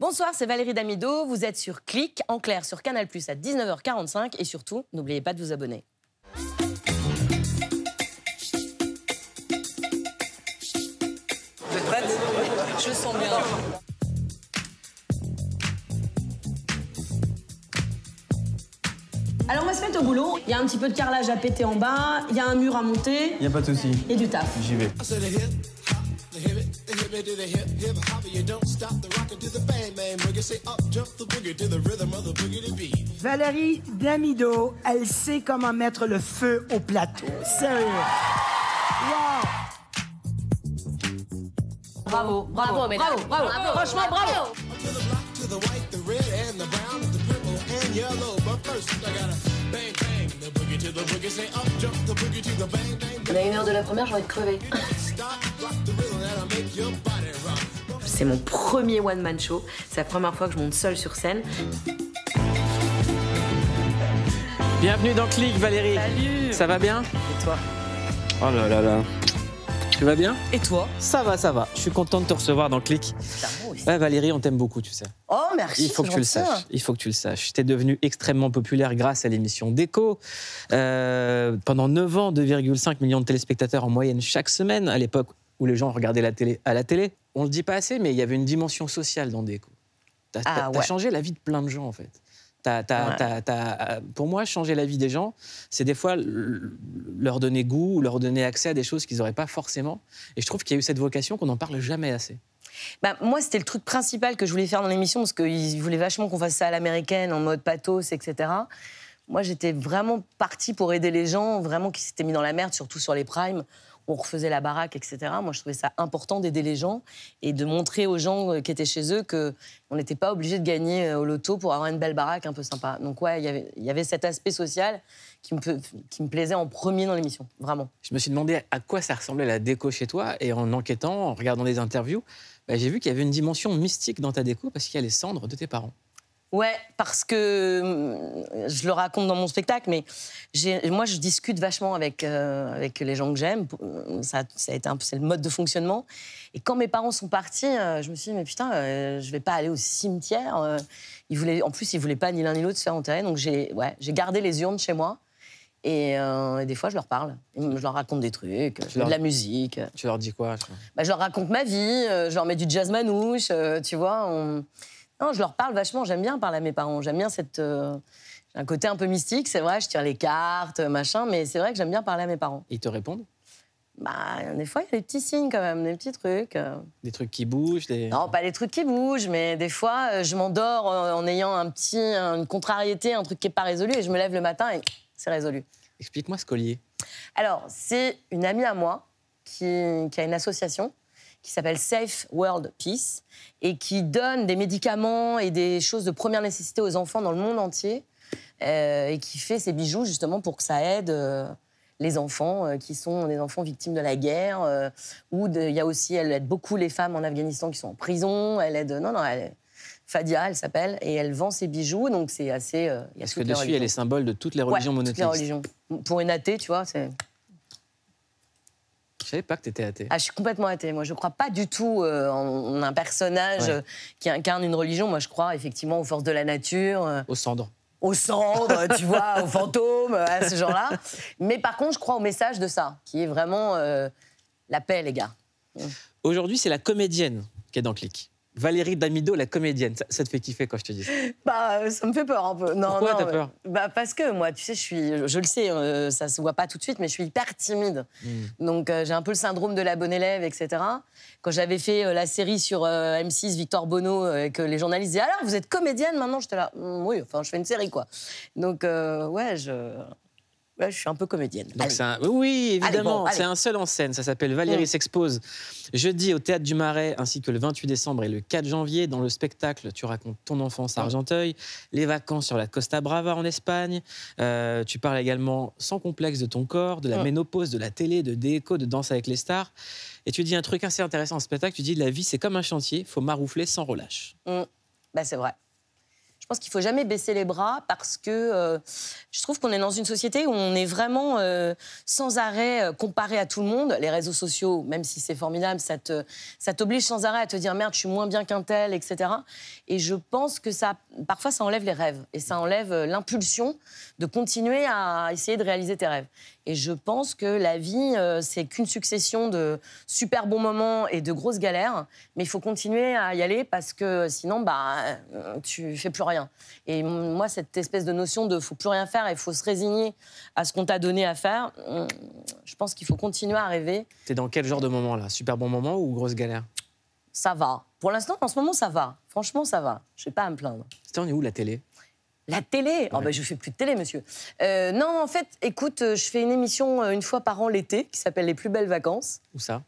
Bonsoir, c'est Valérie Damido. Vous êtes sur Clic, en clair sur Canal Plus à 19h45. Et surtout, n'oubliez pas de vous abonner. Vous êtes prêtes Je sens bien. Alors on va se mettre au boulot. Il y a un petit peu de carrelage à péter en bas, il y a un mur à monter. Il n'y a pas de souci. Et du taf. J'y vais. Ah, Valérie Damido, elle sait comment mettre le feu au plateau. Sérieux. Bravo, bravo, bravo, bravo, franchement bravo. de la première, je vais être crevé. C'est mon premier one-man show. C'est la première fois que je monte seul sur scène. Bienvenue dans Click, Valérie. Salut. Ça va bien Et toi Oh là là là. Tu vas bien Et toi Ça va, ça va. Je suis content de te recevoir dans Click. Ouais, Valérie, on t'aime beaucoup, tu sais. Oh, merci. Il faut que tu le saches. Hein. Il faut que tu le saches. T'es devenue extrêmement populaire grâce à l'émission Déco. Euh, pendant 9 ans, 2,5 millions de téléspectateurs en moyenne chaque semaine. À l'époque, où les gens regardaient la télé à la télé. On le dit pas assez, mais il y avait une dimension sociale dans Déco. T'as ah, Tu changé la vie de plein de gens, en fait. T'as, euh, pour moi, changer la vie des gens, c'est des fois leur donner goût, leur donner accès à des choses qu'ils n'auraient pas forcément. Et je trouve qu'il y a eu cette vocation qu'on n'en parle jamais assez. Bah, moi, c'était le truc principal que je voulais faire dans l'émission, parce qu'ils voulaient vachement qu'on fasse ça à l'américaine, en mode pathos, etc. Moi, j'étais vraiment partie pour aider les gens, vraiment qui s'étaient mis dans la merde, surtout sur les primes on refaisait la baraque, etc. Moi, je trouvais ça important d'aider les gens et de montrer aux gens euh, qui étaient chez eux qu'on n'était pas obligé de gagner euh, au loto pour avoir une belle baraque un peu sympa. Donc ouais, il y avait cet aspect social qui me, plaisait en premier dans l'émission, vraiment. Je me suis demandé à quoi ça ressemblait la déco chez toi et en enquêtant, en regardant des interviews, bah, j'ai vu qu'il y avait une dimension mystique dans ta déco parce qu'il y a les cendres de tes parents. Ouais, parce que hum, je le raconte dans mon spectacle, mais moi je discute vachement avec, euh, avec les gens que j'aime. Hum, ça, a été un le mode de fonctionnement. Et quand mes parents sont partis, euh, je me suis dit mais putain, euh, je vais pas aller au cimetière. en plus, ils voulaient pas ni l'un ni l'autre se faire enterrer, donc j'ai ouais, j'ai gardé les urnes chez moi. Et, des fois, je leur parle. Je leur raconte des trucs, de la musique. Tu leur dis quoi bah, Je leur raconte ma vie, je leur mets du jazz manouche, tu vois. On... Non, je leur parle vachement. J'aime bien parler à mes parents. J'aime bien cette. Euh, un côté un peu mystique, c'est vrai. Je tire les cartes, machin, mais c'est vrai que j'aime bien parler à mes parents. Ils te répondent bah, des fois, il y a des petits signes quand même, des petits trucs. Euh. Des trucs qui bougent Non, pas des trucs qui bougent, mais des fois, euh, je m'endors en ayant un petit, une contrariété, un truc qui n'est pas résolu, et je me lève le matin et c'est résolu. Explique-moi ce collier. Alors, c'est une amie à moi qui a une association qui s'appelle Safe World Peace et qui donne des médicaments et des choses de première nécessité aux enfants dans le monde entier euh, et qui fait ses bijoux justement pour que ça aide euh, les enfants euh, qui sont des enfants victimes de la guerre. ou il y a aussi, elle aide beaucoup les femmes en Afghanistan qui sont en prison. Elle aide, non, non, elle, Fadia, elle s'appelle, et elle vend ses bijoux, donc c'est assez. Parce que dessus, elle est symbole de toutes les religions ouais, Pour une athée, tu vois, c'est. Je savais pas que tu étais athée. Ah, je suis complètement athée. Moi, je crois pas du tout euh, en, un personnage euh, qui incarne une religion. Moi, je crois effectivement aux forces de la nature. Euh, aux cendres. Aux cendres, tu vois, aux fantômes, à ce genre-là. Mais par contre, je crois au message de ça, qui est vraiment la paix, les gars. Aujourd'hui, c'est la comédienne qui est dans le clic. Valérie Damido, la comédienne. Ça, te fait kiffer quand je te dis ça Bah, euh, ça me fait peur un peu. Pourquoi t'as peur euh, bah, parce que moi, tu sais, je suis, je, le sais, euh, ça se voit pas tout de suite, mais je suis hyper timide. Hmm. Donc j'ai un peu le syndrome de la bonne élève, etc. Quand j'avais fait la série sur M6 Victor Bono, et que les journalistes disaient alors vous êtes comédienne maintenant, je j'étais la. Hmm, oui, enfin je fais une série quoi. Donc ouais, je bah, je suis un peu comédienne. Oui, évidemment, c'est un seul en scène, ça s'appelle Valérie mm. s'expose. Jeudi au Théâtre du Marais, ainsi que le 28 décembre et le 4 janvier, dans le spectacle Tu racontes ton enfance à mm. Argenteuil, les vacances sur la Costa Brava en Espagne, euh, tu parles également sans complexe de ton corps, de la mm. ménopause, de la télé, de déco, de danse avec les stars. Et tu dis un truc assez intéressant en spectacle, tu dis la vie c'est comme un chantier, faut maroufler sans relâche. Bah, c'est vrai. Je pense qu'il faut jamais baisser les bras parce que euh, je trouve qu'on est dans une société où on est vraiment euh, sans arrêt euh, comparé à tout le monde. Les réseaux sociaux, même si c'est formidable, ça ça t'oblige sans arrêt à te dire merde, je suis moins bien qu'un tel, etc. Et je pense que ça, parfois, ça enlève les rêves et ça enlève l'impulsion de continuer à essayer de réaliser tes rêves. Et je pense que la vie, euh, c'est qu'une succession de super bons moments et de grosses galères. Mais il faut continuer à y aller parce que sinon, bah, euh, tu fais plus rien. Et moi, cette espèce de notion de faut plus rien faire et faut se résigner à ce qu'on t'a donné à faire, mm, je pense qu'il faut continuer à rêver. T'es dans quel genre de moment là Super bon moment ou grosse galère Ça va. Pour l'instant, en ce moment, ça va. Franchement, ça va. Je vais pas à me plaindre. C'était on est où la télé la télé Je oh, bah, je fais plus de télé, monsieur. Euh, non, en fait, écoute, euh, je fais une émission euh, une fois par an l'été qui s'appelle Les plus belles vacances. Où ça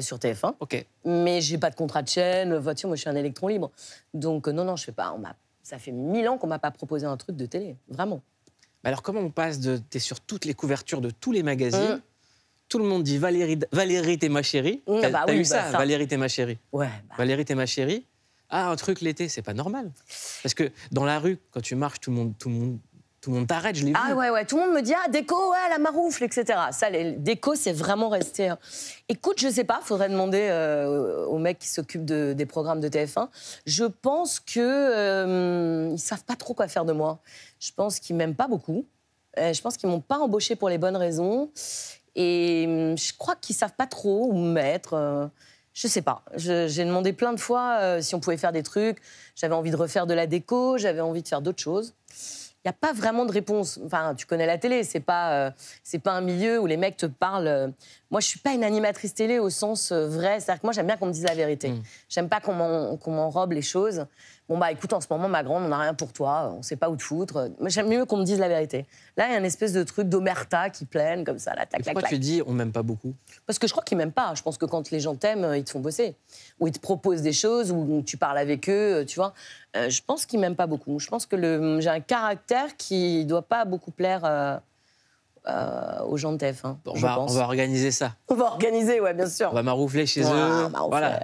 Sur TF1. Ok. Mais j'ai pas de contrat de chaîne. Voiture, moi, je suis un électron libre. Donc non, non, je fais pas. On ça fait mille ans qu'on m'a pas proposé un truc de télé, vraiment. alors comment on passe de es sur toutes les couvertures de tous les magazines mm. tout le monde dit Valérie, Valérie t'es ma chérie. Mmh, t'as bah eu bah ça, Valérie t'es ma chérie. Ouais, Valérie t'es ma chérie. Ah, un truc l'été, c'est pas normal. Parce que dans la rue, quand tu marches, tout le monde, tout le monde, tout le monde t'arrête, je l'ai Ah ouais, ouais, tout le monde me dit, ah, déco, ouais, la maroufle, etc. Ça, les déco, c'est vraiment resté. Hein. Écoute, je sais pas, faudrait demander au euh, aux mecs qui s'occupent des programmes de TF1. Je pense qu'ils euh, savent pas trop quoi faire de moi. Je pense qu'ils m'aiment pas beaucoup. Euh, je pense qu'ils m'ont pas embauché pour les bonnes raisons. Et hum, je crois qu'ils savent pas trop où me mettre. Je sais pas. J'ai demandé plein de fois euh, si on pouvait faire des trucs. J'avais envie de refaire de la déco, j'avais envie de faire d'autres choses. Il n'y a pas vraiment de réponse. Enfin, tu connais la télé, c'est pas, euh, pas un milieu où les mecs te parlent. Euh. Moi, je suis pas une animatrice télé au sens vrai. C'est-à-dire que moi, j'aime bien qu'on me dise la vérité. Mmh. J'aime pas qu'on m'enrobe les choses. Bon, bah écoute, en ce moment, ma grande, on n'a rien pour toi, on sait pas où te foutre. J'aime mieux qu'on me dise la vérité. Là, il y a une espèce de truc d'omerta qui plane comme ça, la tac, Pourquoi tu dis on m'aime pas beaucoup Parce que je crois qu'ils m'aiment pas. Je pense que quand les gens t'aiment, euh, ils te font bosser. Ou ils te proposent des choses, ou tu parles avec eux, euh, tu vois. Euh, je pense qu'ils m'aiment pas beaucoup. Je pense que j'ai un caractère qui doit pas beaucoup plaire. aux gens de tf on va organiser ça. On va organiser, ouais, bien sûr. On va maroufler chez eux. Voilà.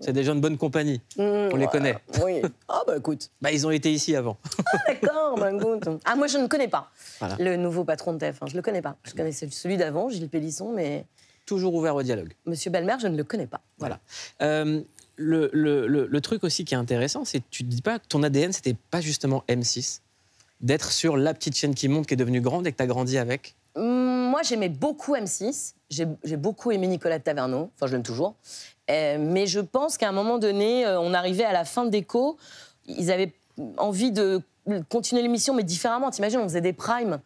C'est des gens de bonne compagnie. Mmh, on les connaît. oui. Ah, ben écoute. bah, ils ont été ici avant. ah, d'accord, ben écoute. Ah, moi, je ne connais pas le nouveau patron de tf Je ne le connais pas. Je connaissais celui d'avant, Gilles Pélisson, mais. Toujours ouvert au dialogue. Monsieur Belmer, je ne le connais pas. Voilà. Euh, le, truc aussi qui est intéressant, c'est que tu ne dis pas que ton ADN, c'était pas justement M6, d'être sur la petite chaîne qui monte, qui est devenue grande et que tu as grandi avec mmh, moi, j'aimais beaucoup M6. J'ai beaucoup aimé Nicolas Taverneau. Enfin, je l'aime toujours. Euh, mais je pense qu'à un moment donné, euh, on arrivait à la fin d'écho. Ils avaient envie de continuer l'émission, mais différemment. T'imagines, on faisait des primes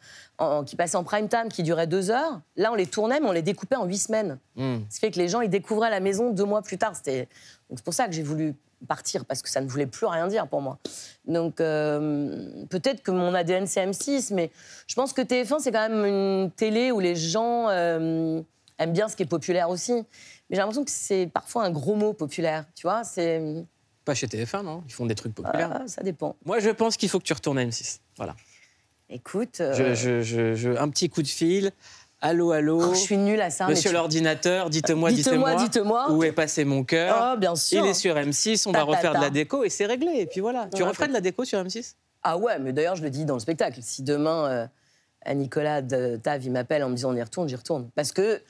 qui passaient en prime time, qui duraient deux heures. Là, on les tournait, mais on les découpait en huit semaines. Hmm. Ce qui fait que les gens, ils découvraient la maison deux mois plus tard. c'est pour ça que j'ai voulu partir parce que ça ne voulait plus rien dire pour moi. Donc euh, peut-être que mon ADN c'est M6, mais je pense que TF1 c'est quand même une télé où les gens euh, aiment bien ce qui est populaire aussi. Mais j'ai l'impression que c'est parfois un gros mot populaire, tu vois. C'est pas chez TF1 non hein. Ils font des trucs populaires. Ah, ça dépend. Moi je pense qu'il faut que tu retournes à M6. Voilà. Écoute. Euh, je, un petit coup de fil Allô, allô. Ah, je suis nulle à ça. Monsieur l'ordinateur, dites-moi, dites-moi, dites-moi. Où est passé mon cœur oh, bien sûr. Il est sur M6, on va refaire de la déco et c'est réglé. Et puis voilà. tu referais de la déco sur M6 Ah ouais, mais d'ailleurs, je le dis dans le spectacle. Si demain, euh, Nicolas de Tav, il m'appelle en me disant on y retourne, j'y retourne. Parce que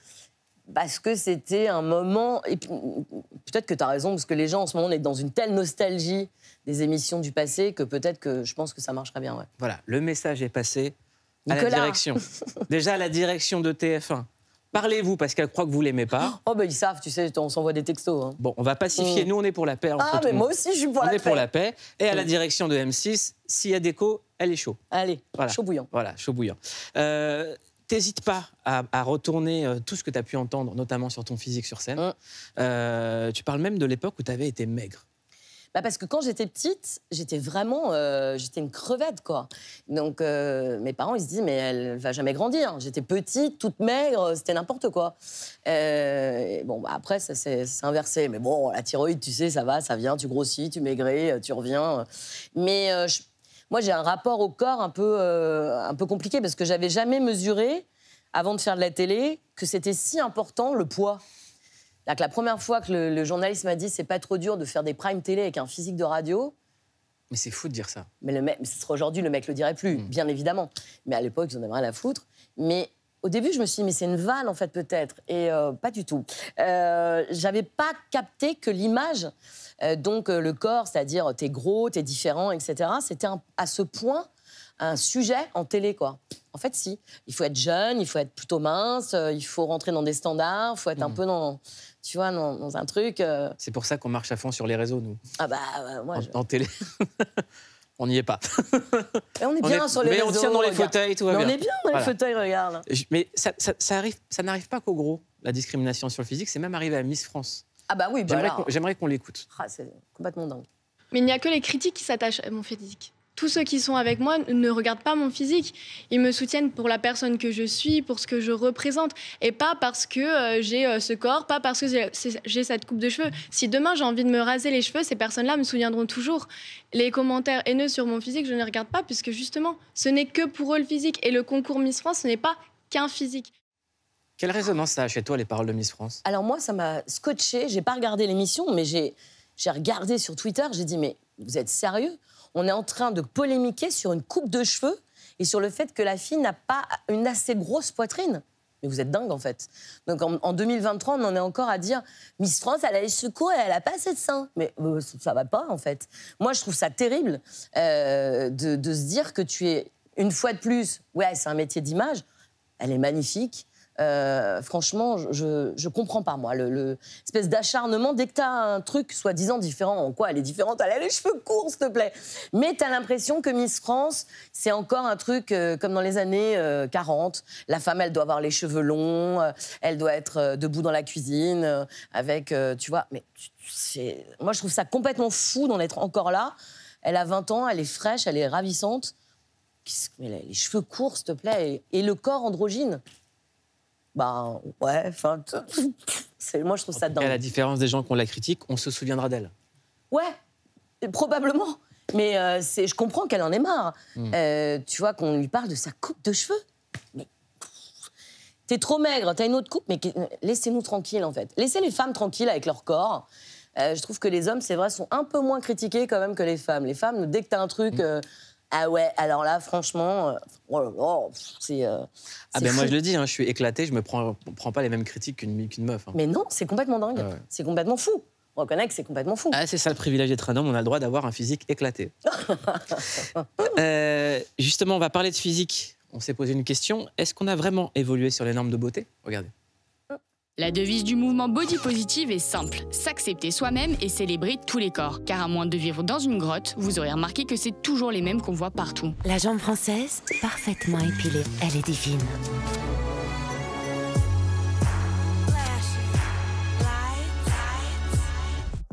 parce que c'était un moment. peut-être que tu as raison, parce que les gens en ce moment, on est dans une telle nostalgie des émissions du passé que peut-être que je pense que ça marcherait bien. Voilà, le message est passé à la direction. Déjà à la direction de TF1. Parlez-vous parce qu'elle croit que vous l'aimez pas. Oh ben ils savent, tu sais, on s'envoie des textos. Hein. Bon, on va pacifier. Mm. Nous, on est pour la paix. Ah mais moi aussi, je suis pour la paix. On est pour la paix. Et à la mm. direction de M6, s'il y a des elle est chaud. Allez, chaud bouillant. Voilà, chaud bouillant. Euh, T'hésites pas à, retourner euh, tout ce que tu as pu entendre, notamment sur ton physique sur scène. Mm. Euh, tu parles même de l'époque où tu avais été maigre. Bah, parce que quand j'étais petite, j'étais vraiment, euh, j'étais une crevette quoi. Donc euh, mes parents ils se disent mais elle va jamais grandir. J'étais petite, toute maigre, c'était n'importe quoi. Euh, bon bah, après ça s'est inversé. Mais bon la thyroïde tu sais ça va, ça vient, tu grossis, tu maigris, tu reviens. Mais moi j'ai un rapport au corps un peu un peu compliqué parce que j'avais jamais mesuré avant de faire de la télé que c'était si important le poids la première fois que le, journaliste m'a dit c'est pas trop dur de faire des primes télé avec un physique de radio. Mais c'est fou de dire ça. Mais, le mec, ne aujourd'hui, le mec le dirait plus, hmm. bien évidemment. Mais à l'époque, ils en avaient rien à foutre. Mais au début, je me suis dit, mais c'est une vanne, en fait, peut-être. Et euh, pas du tout. Euh, J'avais pas capté que l'image, euh, donc euh, le corps, c'est-à-dire tu es gros, tu es différent, etc., c'était à ce point un sujet en télé, quoi. En fait, si. Il faut être jeune, il faut être plutôt mince, il faut rentrer dans des standards, il faut être un hmm. peu dans tu vois, dans, un truc. Euh. C'est pour ça qu'on marche à fond sur les réseaux, nous. Ah bah, moi. En, télé. on n'y est pas. Et on est bien sur les réseaux. Mais on tient dans les fauteuils, tout va mais On est bien dans les fauteuils, regarde. Mais ça, ça, n'arrive pas qu'au gros, la discrimination sur le physique. C'est même arrivé à Miss France. Ah bah oui, bah j'aimerais, qu'on, j'aimerais qu'on l'écoute. Ah, c'est complètement dingue. Mais il n'y a que les critiques qui s'attachent à mon physique tous ceux qui sont avec moi ne regardent pas mon physique. Ils me soutiennent pour la personne que je suis, pour ce que je représente, et pas parce que euh, j'ai euh, ce corps, pas parce que j'ai cette coupe de cheveux. Si demain j'ai envie de me raser les cheveux, ces personnes-là me souviendront toujours. Les commentaires haineux sur mon physique, je ne les regarde pas, puisque justement, ce n'est que pour eux le physique. Et le concours Miss France, ce n'est pas qu'un physique. Quelle résonance ça a chez toi, les paroles de Miss France Alors moi, ça m'a scotché. J'ai pas regardé l'émission, mais j'ai regardé sur Twitter. J'ai dit, mais vous êtes sérieux on est en train de polémiquer sur une coupe de cheveux et sur le fait que la fille n'a pas une assez grosse poitrine. Mais vous êtes dingue en fait. Donc en, 2023, on en est encore à dire Miss France, elle a les secours et elle a pas assez de seins. Mais euh, ça va pas en fait. Moi, je trouve ça terrible euh, de, de se dire que tu es une fois de plus. Ouais, c'est un métier d'image. Elle est magnifique. Euh, franchement, je, ne comprends pas, moi, l'espèce le, espèce d'acharnement. Dès que tu as un truc soi-disant différent, en quoi elle est différente Elle a les cheveux courts, s'il te plaît. Mais tu as l'impression que Miss France, c'est encore un truc euh, comme dans les années 40. Euh, la femme, elle doit avoir les cheveux longs, elle doit être debout dans la cuisine, avec, tu vois. Mais moi, je trouve ça complètement fou d'en être encore là. Elle a 20 ans, elle est fraîche, elle est ravissante. Mais les cheveux courts, s'il te plaît, et le corps androgyne bah ouais, enfin. Moi, je trouve ça dingue. À la différence des gens qui la critique, on se souviendra d'elle. Ouais, probablement. Mais euh, je comprends qu'elle en ait marre. Hmm. Euh, tu vois, qu'on lui parle de sa coupe de cheveux. Mais. T'es trop maigre, t'as une autre coupe, mais laissez-nous tranquilles, en fait. Laissez les femmes tranquilles avec leur corps. Euh, je trouve que les hommes, c'est vrai, sont un peu moins critiqués quand même que les femmes. Les femmes, dès que t'as un truc. Hmm. Ah ouais, alors là, franchement, euh, oh c'est. Euh, ah ben moi je le dis, hein, je suis éclaté, je me prends, pas les mêmes critiques qu'une qu'une meuf. Hein. Mais non, c'est complètement dingue, ah c'est complètement fou. On reconnaît que c'est complètement fou. Ah, c'est ça le privilège d'être un homme, on a le droit d'avoir un physique éclaté. Euh, justement, on va parler de physique. On s'est posé une question. Est-ce qu'on a vraiment évolué sur les normes de beauté Regardez. La devise du mouvement Body Positive est simple, s'accepter soi-même et célébrer tous les corps. Car à moins de vivre dans une grotte, vous aurez remarqué que c'est toujours les mêmes qu'on voit partout. La jambe française, parfaitement épilée, elle est divine.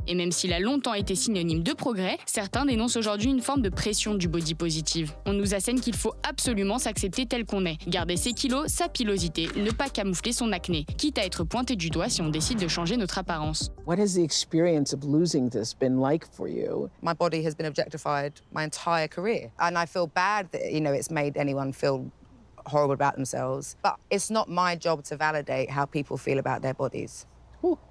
Et même s'il a longtemps été synonyme de progrès, certains dénoncent aujourd'hui une forme de pression du body positive. On nous assène qu'il faut absolument s'accepter tel qu'on est, garder ses kilos, sa pilosité, ne pas camoufler son acné, quitte à être pointé du doigt si on décide de changer notre apparence. What has the experience of losing this been like for you? My body has been objectified my entire career, and I feel bad that you know it's made anyone feel horrible about themselves. But it's not my job to validate how people feel about their bodies.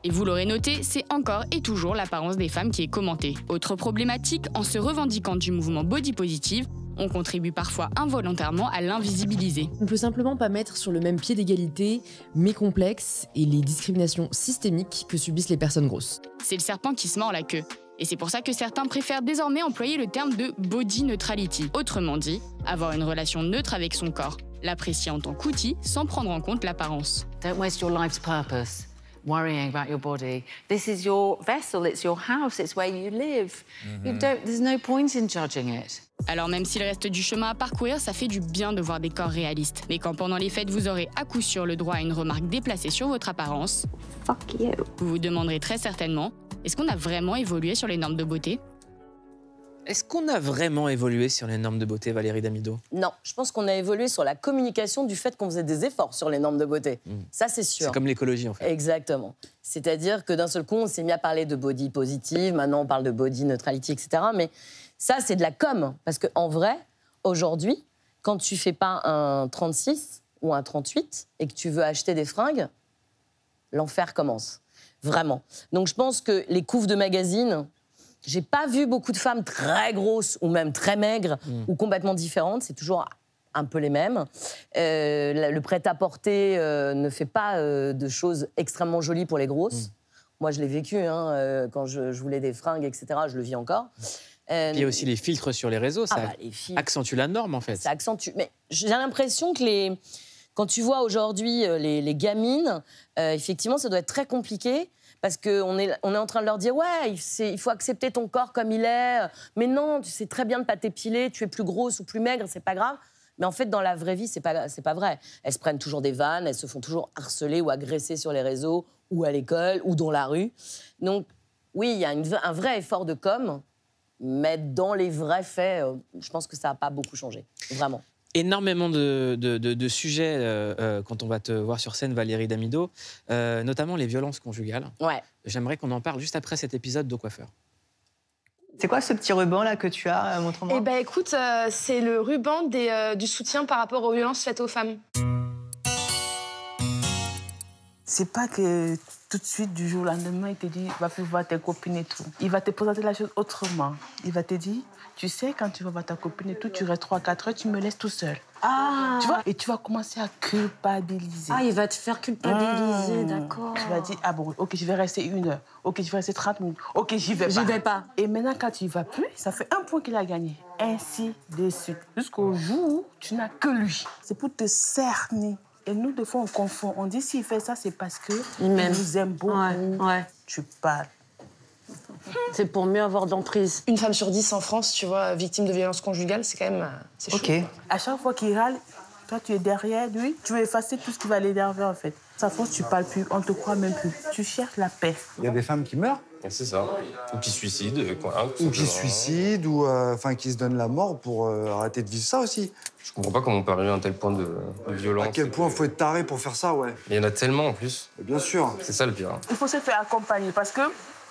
Et vous l'aurez noté, c'est encore et toujours l'apparence des femmes qui est commentée. Autre problématique, en se revendiquant du mouvement body positive, on contribue parfois involontairement à l'invisibiliser. On ne peut simplement pas mettre sur le même pied d'égalité mes complexes et les discriminations systémiques que subissent les personnes grosses. C'est le serpent qui se mord la queue. Et c'est pour ça que certains préfèrent désormais employer le terme de body neutrality. Autrement dit, avoir une relation neutre avec son corps, l'apprécier en tant qu'outil sans prendre en compte l'apparence. Don't waste your life's purpose worrying about your body. This is your vessel, it's your house, it's where you live. Mhm. there's no point in judging it. Alors même s'il reste du chemin à parcourir, ça fait du bien de voir des corps réalistes. Mais quand pendant les fêtes, vous aurez à coup sûr le droit à une remarque déplacée sur votre apparence, Fuck you. vous vous demanderez très certainement, est-ce qu'on a vraiment évolué sur les normes de beauté est-ce qu'on a vraiment évolué sur les normes de beauté, Valérie Damido Non, je pense qu'on a évolué sur la communication du fait qu'on faisait des efforts sur les normes de beauté. Hmm. Ça, c'est sûr. C'est comme l'écologie, en fait. Exactement. C'est-à-dire que d'un seul coup, on s'est mis à parler de body positive, maintenant on parle de body neutrality, etc. Mais ça, c'est de la com. Parce qu'en vrai, aujourd'hui, quand tu fais pas un 36 ou un 38 et que tu veux acheter des fringues, l'enfer commence. Vraiment. Donc je pense que les couves de magazines, j'ai pas vu beaucoup de femmes très grosses ou même très maigres mm. ou complètement différentes. C'est toujours un peu les mêmes. Euh, le prêt-à-porter euh, ne fait pas euh, de choses extrêmement jolies pour les grosses. Mm. Moi, je l'ai vécu hein, quand je, voulais des fringues, etc. Je le vis encore. Il y a aussi les filtres sur les réseaux, ça ah bah, accentue la norme en fait. Ça accentue. Mais j'ai l'impression que les... quand tu vois aujourd'hui les, les gamines, effectivement, ça doit être très compliqué parce qu'on est, on est en train de leur dire ouais, il faut accepter ton corps comme il est, mais non, tu sais très bien de pas t'épiler, tu es plus grosse ou plus maigre, c'est pas grave. Mais en fait, dans la vraie vie, c'est pas, pas vrai. Elles se prennent toujours des vannes, elles se font toujours harceler ou agresser sur les réseaux, ou à l'école, ou dans la rue. Donc, oui, il y a un vrai effort de com', mais dans les vrais faits, euh, je pense que ça n'a pas beaucoup changé, vraiment énormément de, sujets euh, euh, quand on va te voir sur scène, Valérie Damido, euh, notamment les violences conjugales. Ouais. J'aimerais qu'on en parle juste après cet épisode de Coiffeur. C'est quoi ce petit ruban là que tu as Montre-moi. Eh ben écoute, c'est le ruban du soutien par rapport aux violences faites aux femmes. C'est pas que tout de suite, du jour au lendemain, il te dit, va plus voir tes copines et tout. Il va te présenter la chose autrement. Il va te dire, tu sais, quand tu vas voir ta copine et tout, tu restes 3-4 heures, tu me laisses tout seul. Ah. Tu vois Et tu vas commencer à culpabiliser. Ah, il va te faire culpabiliser, hmm. d'accord. Tu vas dire, ah bon, ok, je vais rester une heure. Ok, je vais rester 30 minutes. Ok, j'y vais pas. J'y vais pas. Et maintenant, quand tu y vas plus, ça fait un point qu'il a gagné. Ainsi de suite. Jusqu'au jour où tu n'as que lui. C'est pour te cerner. Et nous, des fois, on confond. On dit s'il fait ça, c'est parce que il, nous aime beaucoup. Tu parles. C'est pour mieux avoir d'emprise. Une femme sur dix en France, tu vois, victime de violence conjugale, c'est quand même. Euh, c'est okay. À chaque fois qu'il râle, toi, tu es derrière lui, tu veux effacer tout ce qui va l'énerver, en fait. Ça force, tu parles plus, on te croit même plus. Tu cherches la paix. Il y a des femmes qui meurent c'est ça. Ou qui euh, hein, suicide. ou qui suicide, ou enfin qui se donne la mort pour euh, arrêter de vivre ça aussi. Je comprends pas comment on peut arriver à un tel point de, violence. À quel point faut être taré pour faire ça, ouais. Il y en a tellement en plus. bien sûr. C'est ça le pire. Il faut se faire accompagner parce que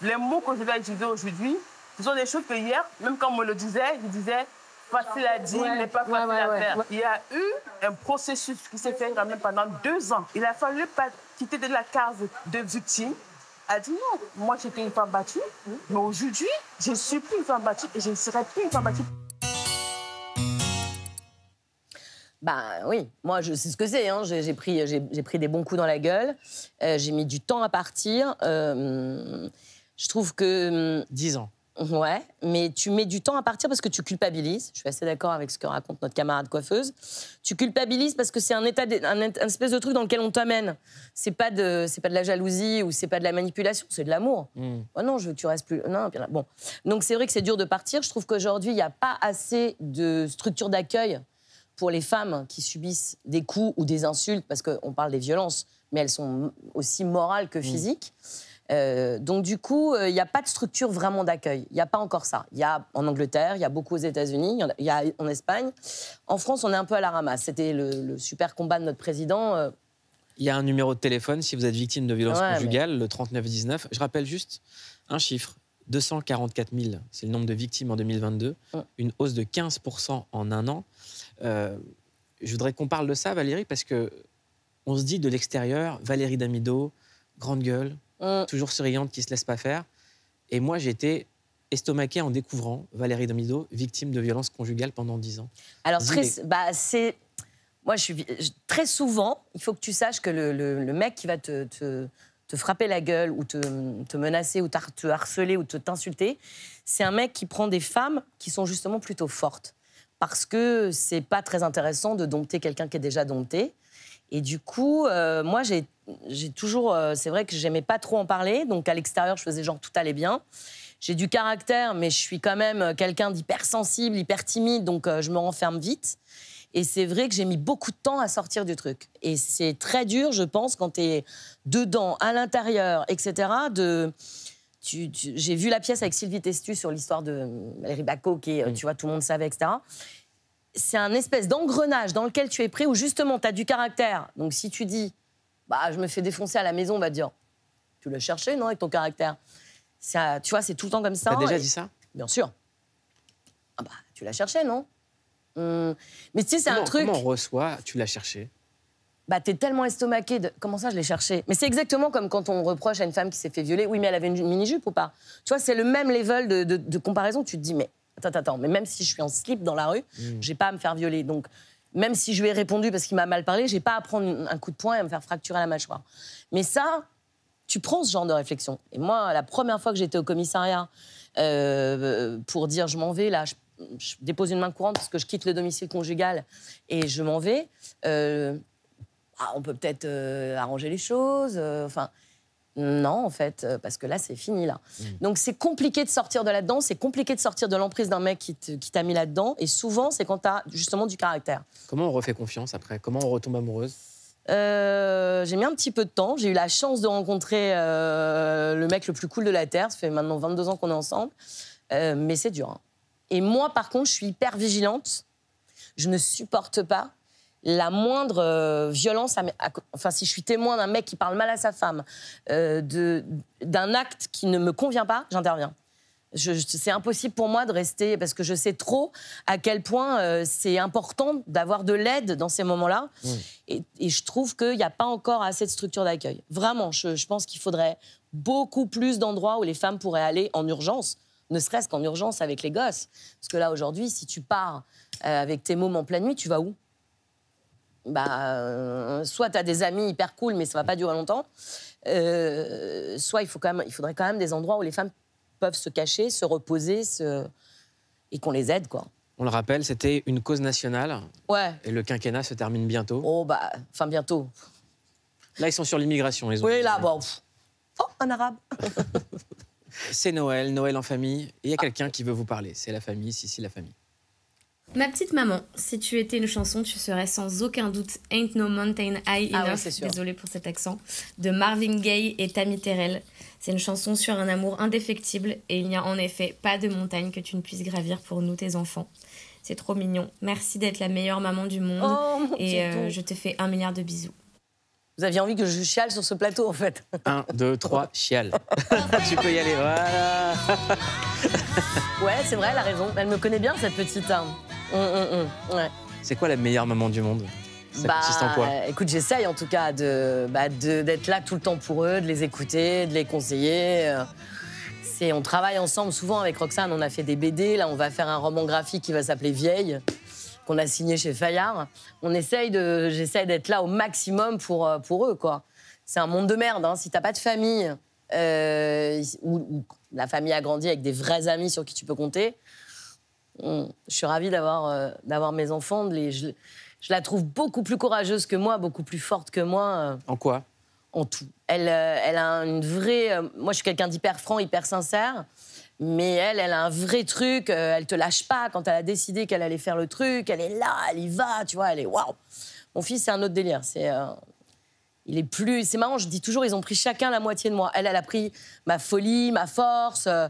les mots que je vais utiliser aujourd'hui, ce sont des choses que hier, même quand on me le disait, je disais facile à dire, mais pas facile à faire. Il y a eu un processus qui s'est fait quand même pendant deux ans. Il a fallu quitter de la case de victime a dit non, moi j'étais une femme battue, mais aujourd'hui, je ne suis plus une femme battue et je ne serai plus une femme battue. Bah oui, moi je sais ce que c'est. Hein. J'ai pris, j'ai pris des bons coups dans la gueule. Euh, j'ai mis du temps à partir. Euh, je trouve que. 10 hum, ans. Ouais, mais tu mets du temps à partir parce que tu culpabilises. Je suis assez d'accord avec ce que raconte notre camarade coiffeuse. Tu culpabilises parce que c'est un état, un, espèce de truc dans lequel on t'amène. C'est pas de, c'est pas de la jalousie ou c'est pas de la manipulation, c'est de l'amour. Hmm. Oh non, je tu restes plus. Non, bon. Donc c'est vrai que c'est dur de partir. Je trouve qu'aujourd'hui il n'y a pas assez de structures d'accueil pour les femmes qui subissent des coups ou des insultes parce qu'on parle des violences, mais elles sont aussi morales que hmm. physiques. Euh, donc du coup, il euh, n'y a pas de structure vraiment d'accueil. Il n'y a pas encore ça. Il y a en Angleterre, il y a beaucoup aux États-Unis, il y, a en Espagne. En France, on est un peu à la ramasse. C'était le, super combat de notre président. Euh. Il y a un numéro de téléphone si vous êtes victime de violence conjugales conjugale, le 3919. Je rappelle juste un chiffre. 244 000, c'est le nombre de victimes en 2022, une hausse de 15% en un an. je voudrais qu'on parle de ça, Valérie, parce que on se dit de l'extérieur, Valérie Damido, grande gueule, Mm. toujours souriante, qui se laisse pas faire. Et moi, j'étais estomaqué en découvrant Valérie Domido, victime de violences conjugales pendant dix ans. Alors, bah, c'est. moi, je suis, très souvent, il faut que tu saches que le, mec qui va te, te, frapper la gueule ou te, menacer ou te harceler ou t'insulter, c'est un mec qui prend des femmes qui sont justement plutôt fortes. Parce que c'est pas très intéressant de dompter quelqu'un qui est déjà dompté. Et du coup, euh, moi, j'ai toujours. Euh, c'est vrai que j'aimais pas trop en parler. Donc, à l'extérieur, je faisais genre tout allait bien. J'ai du caractère, mais je suis quand même euh, quelqu'un d'hypersensible, hyper timide. Donc, je me renferme vite. Et c'est vrai que j'ai mis beaucoup de temps à sortir du truc. Et c'est très dur, je pense, quand tu es dedans, à l'intérieur, etc., de. J'ai vu la pièce avec Sylvie Testu sur l'histoire de Valérie Bacot, qui, mm. tu vois, tout le monde savait, etc c'est un espèce d'engrenage dans lequel tu es pris où justement tu as du caractère. Donc si tu dis bah je me fais défoncer à la maison, on va bah, dire tu l'as cherché non avec ton caractère. Ça, tu vois, c'est tout le temps comme ça. Tu as déjà dit ça Bien sûr. Ah, bah tu l'as cherché non hum, Mais si c'est un truc. Comment on reçoit Tu l'as cherché bah, t'es tellement estomaqué de comment ça je l'ai cherché. Mais c'est exactement comme quand on reproche à une femme qui s'est fait violer, oui mais elle avait une mini jupe ou pas. Tu vois, c'est le même level de comparaison. Tu te dis mais attends, attends, mais même si je suis en slip dans la rue, je hmm. j'ai pas à me faire violer. Donc, même si je lui ai répondu parce qu'il m'a mal parlé, j'ai pas à prendre un coup de poing et à me faire fracturer la mâchoire. Mais ça, tu prends ce genre de réflexion. Et moi, la première fois que j'étais au commissariat euh, pour dire je m'en vais, là, je, dépose une main courante parce que je quitte le domicile conjugal et je m'en vais. Euh, ah, on peut peut-être euh, arranger les choses. Enfin, non, en fait, euh, parce que là, c'est fini, là. Hmm. Donc, c'est compliqué de sortir de là-dedans, c'est compliqué de sortir de l'emprise d'un mec qui t'a mis là-dedans. Et souvent, c'est quand t'as justement du caractère. Comment on refait confiance après Comment on retombe amoureuse euh, j'ai mis un petit peu de temps. J'ai eu la chance de rencontrer euh, le mec le plus cool de la Terre. Ça fait maintenant 22 ans qu'on est ensemble. mais c'est dur. Hein. Et moi, par contre, je suis hyper vigilante. Je ne supporte pas la moindre euh, violence, enfin si je suis témoin d'un mec qui parle mal à sa femme, euh, d'un acte qui ne me convient pas, j'interviens. c'est impossible pour moi de rester parce que je sais trop à quel point euh, c'est important d'avoir de l'aide dans ces moments-là. Mmh. Et, je trouve qu'il n'y a pas encore assez de structure d'accueil. Vraiment, je, pense qu'il faudrait beaucoup plus d'endroits où les femmes pourraient aller en urgence ne serait-ce qu'en urgence avec les gosses. Parce que là, aujourd'hui, si tu pars avec tes mômes en pleine nuit, tu vas où bah, euh, soit tu as des amis hyper cool, mais ça va pas durer longtemps. Euh, soit il, faut quand même, il faudrait quand même des endroits où les femmes peuvent se cacher, se reposer et qu'on les aide, quoi. On le rappelle, c'était une cause nationale. Ouais. Et le quinquennat se termine bientôt. Oh, bah, enfin bientôt. Là, ils sont sur l'immigration, les Oui, là, bon. Oh, un arabe C'est Noël, Noël en famille. il y a quelqu'un qui veut vous parler. C'est la famille, si, si, la famille. Ma petite maman, si tu étais une chanson, tu serais sans aucun doute Ain't No Mountain High ah Enough. Désolée pour cet accent. De Marvin Gaye et Tammy Terrell. C'est une chanson sur un amour indéfectible et il n'y a en effet pas de montagne que tu ne puisses gravir pour nous, tes enfants. C'est trop mignon. Merci d'être la meilleure maman du monde oh, et euh, je te fais un milliard de bisous. Vous aviez envie que je chiale sur ce plateau, en fait. Un, deux, trois, chiale. tu peux y aller, voilà. ouais, c'est vrai, elle a raison. Elle me connaît bien, cette petite. arme hein. Mm, mm, mm, C'est quoi la meilleure maman du monde ça bah, Écoute, j'essaye en tout cas bah, de d'être là tout le temps pour eux, de les écouter, de les conseiller. C'est on travaille ensemble souvent avec Roxane. On a fait des BD. Là, on va faire un roman graphique qui va s'appeler Vieille qu'on a signé chez Fayard. On essaye de, j'essaye d'être là au maximum pour euh, pour eux quoi. C'est un monde de merde. Hein. Si t'as pas de famille euh, ou, la famille a grandi avec des vrais amis sur qui tu peux compter, je suis ravie d'avoir euh, d'avoir mes enfants. je, la trouve beaucoup plus courageuse que moi, beaucoup plus forte que moi. Euh. En quoi En tout. Elle, euh, elle a une vraie. moi, je suis quelqu'un d'hyper franc, hyper sincère. Mais elle, elle a un vrai truc. elle te lâche pas quand elle a décidé qu'elle allait faire le truc. Elle est là, elle y va, tu vois. Elle est waouh. Mon fils, c'est un autre délire. C'est il est plus. C'est marrant, je dis toujours, ils ont pris chacun la moitié de moi. Elle, elle a pris ma folie, ma force. Euh,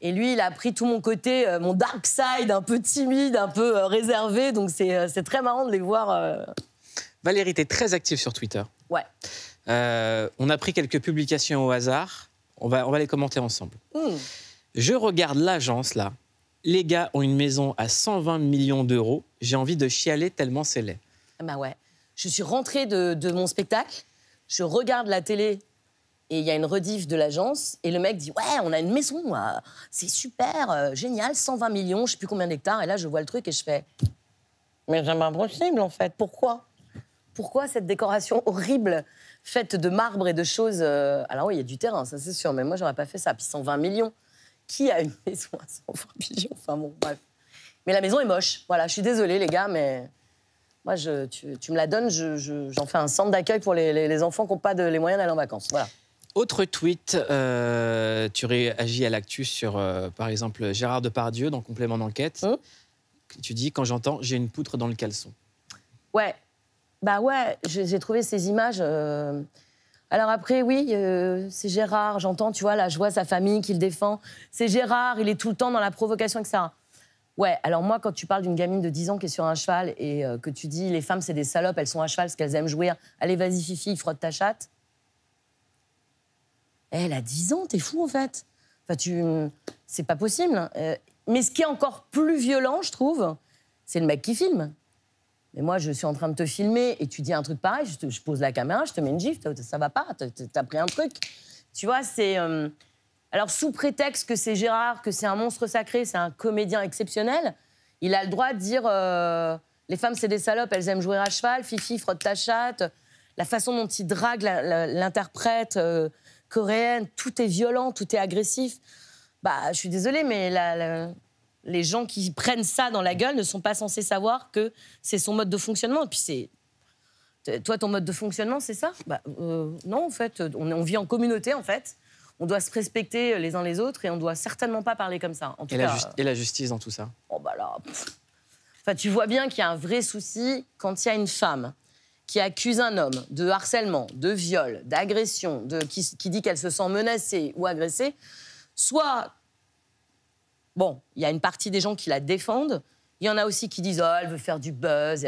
et lui, il a pris tout mon côté, euh, mon dark side, un peu timide, un peu euh, réservé. Donc euh, c'est très marrant de les voir. Valérie, tu es très active sur Twitter. Ouais. on a pris quelques publications au hasard. On va, on va les commenter ensemble. Hmm. Je regarde l'agence là. Les gars ont une maison à 120 millions d'euros. J'ai envie de chialer tellement c'est laid. Ah bah ouais. Je suis rentrée de, de mon spectacle. Je regarde la télé et il y a une rediff de l'agence, et le mec dit Ouais, on a une maison, euh, c'est super, euh, génial, 120 millions, je sais plus combien d'hectares. Et là, je vois le truc et je fais Mais c'est impossible, en fait. Pourquoi Pourquoi cette décoration horrible, faite de marbre et de choses euh, Alors, oui, il y a du terrain, ça c'est sûr, mais moi, j'aurais pas fait ça. Puis 120 millions. Qui a une maison à 120 millions Enfin, bon, bref. Mais la maison est moche. Voilà, je suis désolée, les gars, mais. Moi, je, tu, me la donnes, j'en je, fais un centre d'accueil pour les, les, enfants qui n'ont pas de, les moyens d'aller en vacances. Voilà. Autre tweet, euh, tu réagis à l'actu sur, euh, par exemple, Gérard Depardieu dans Complément d'enquête. Oh. tu dis, quand j'entends, j'ai une poutre dans le caleçon. Ouais, bah ouais, j'ai trouvé ces images. Euh, alors après, oui, c'est Gérard, j'entends, tu vois, la joie, sa famille qu'il défend. C'est Gérard, il est tout le temps dans la provocation, etc. Ouais, alors moi, quand tu parles d'une gamine de 10 ans qui est sur un cheval et que tu dis les femmes, c'est des salopes, elles sont à cheval, parce qu'elles aiment jouer, allez, vas-y, Fifi, frotte ta chatte. Eh, elle a 10 ans, t'es fou en fait. Enfin, tu, c'est pas possible. Euh, mais ce qui est encore plus violent, je trouve, c'est le mec qui filme. Mais moi, je suis en train de te filmer et tu dis un truc pareil, je, pose la caméra, je te mets une gifle, ça va pas, t'as pris un truc. Tu vois, c'est. Euh, alors, sous prétexte que c'est Gérard, que c'est un monstre sacré, c'est un comédien exceptionnel, il a le droit de dire euh, les femmes, c'est des salopes, elles aiment jouer à cheval, Fifi, frotte ta chatte. La façon dont il drague l'interprète, coréenne, tout est violent, tout est agressif. Bah, je suis désolée, mais les gens qui prennent ça dans la gueule ne sont pas censés savoir que c'est son mode de fonctionnement. Et puis c'est toi, ton mode de fonctionnement, c'est ça bah, euh, Non, en fait, on, vit en communauté, en fait. On doit se respecter les uns les autres et on doit certainement pas parler comme ça. et, la justice dans tout ça oh, bah là, enfin, tu vois bien qu'il y a un vrai souci quand il y a une femme qui accuse un homme de harcèlement, de viol, d'agression, de, qui, dit qu'elle se sent menacée ou agressée, soit, bon, il y a une partie des gens qui la défendent, il y en a aussi qui disent, oh, elle veut faire du buzz.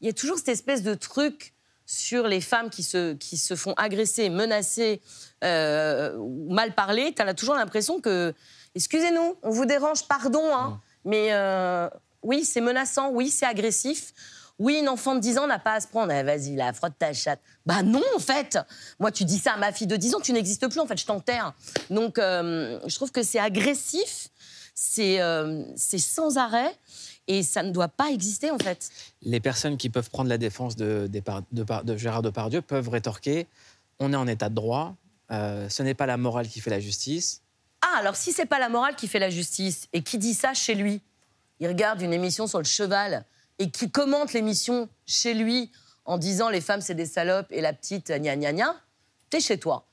Il y a toujours cette espèce de truc sur les femmes qui se, qui se font agresser, menacer, euh, mal parler. Tu as toujours l'impression que, excusez-nous, on vous dérange, pardon, hein, mais euh, oui, c'est menaçant, oui, c'est agressif. Oui, une enfant de 10 ans n'a pas à se prendre. Eh, vas-y, la frotte ta chatte. Bah non, en fait. Moi, tu dis ça à ma fille de 10 ans, tu n'existes plus, en fait, je t'enterre. Donc, euh, je trouve que c'est agressif, euh, c'est sans arrêt et ça ne doit pas exister en fait. Les personnes qui peuvent prendre la défense de, Gérard Depardieu peuvent rétorquer on est en état de droit, euh, ce n'est pas la morale qui fait la justice. Ah, alors si c'est pas la morale qui fait la justice et qui dit ça chez lui, il regarde une émission sur le cheval et qui commente l'émission chez lui en disant les femmes c'est des salopes et la petite euh, gna gna gna, t'es chez toi.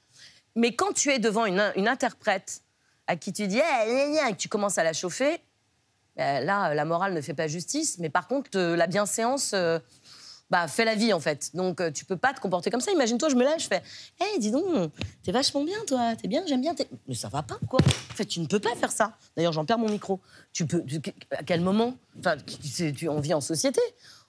Mais quand tu es devant une, interprète à qui tu dis eh, gna et que tu commences à la chauffer, ben là, la morale ne fait pas justice, mais par contre, euh, la bienséance euh, bah, fais la vie, en fait. Donc, euh, tu peux pas te comporter comme ça. Imagine-toi, je me lève, je fais Hé, hey, dis donc, t'es vachement bien, toi. T'es bien, j'aime bien. Mais ça va pas, quoi. En fait, tu ne peux pas faire ça. D'ailleurs, j'en perds mon micro. Tu peux. à quel moment Enfin, tu, on vit en société.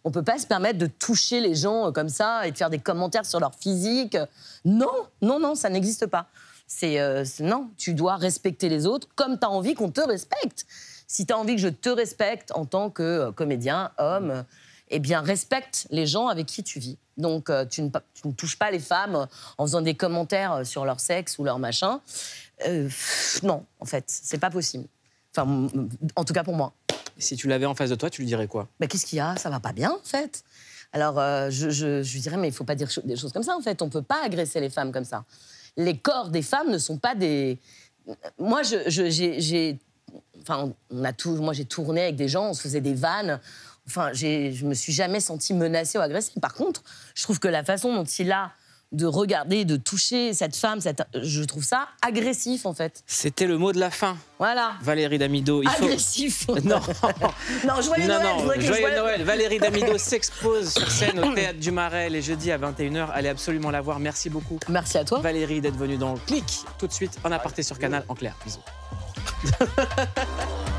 On peut pas se permettre de toucher les gens euh, comme ça et de faire des commentaires sur leur physique. Non, non, non, ça n'existe pas. C'est euh, non, tu dois respecter les autres comme tu as envie qu'on te respecte. Si tu as envie que je te respecte en tant que comédien, homme, eh bien, respecte les gens avec qui tu vis. Donc, euh, tu ne, touches pas les femmes euh, en faisant des commentaires euh, sur leur sexe ou leur machin. non, en fait, c'est pas possible. Enfin, en tout cas pour moi. Si tu l'avais en face de toi, tu lui dirais quoi Qu'est-ce qu'il y a Ça va pas bien, en fait. Alors, je, lui dirais, mais il faut pas dire des choses comme ça, en fait. On peut pas agresser les femmes comme ça. Les corps des femmes ne sont pas des. Moi, j'ai. enfin, on a tout, moi j'ai tourné avec des gens, on se faisait des vannes, Enfin, je me suis jamais senti menacée ou agressée. Par contre, je trouve que la façon dont il a de regarder, de toucher cette femme, cette... je trouve ça agressif en fait. C'était le mot de la fin. Voilà. Valérie Damido. Il agressif. Faut... Non. non, joyeux Noël. joyeux, Noël. Valérie Damido s'expose sur scène au théâtre du Marais les jeudis à 21h. Allez absolument la voir. Merci beaucoup. Merci à toi. Valérie d'être venue dans le clic. Tout de suite en aparté sur Canal en clair. Bisous.